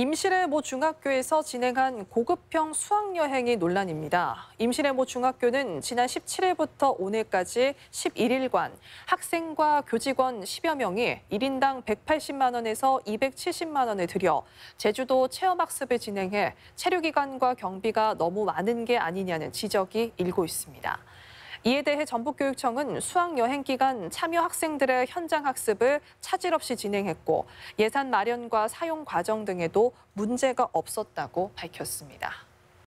임실의 모 중학교에서 진행한 고급형 수학여행이 논란입니다. 임실의 모 중학교는 지난 17일부터 오늘까지 11일간 학생과 교직원 10여 명이 1인당 180만 원에서 270만 원을 들여 제주도 체험학습을 진행해 체류기간과 경비가 너무 많은 게 아니냐는 지적이 일고 있습니다. 이에 대해 전북교육청은 수학여행 기간 참여 학생들의 현장 학습을 차질 없이 진행했고 예산 마련과 사용 과정 등에도 문제가 없었다고 밝혔습니다.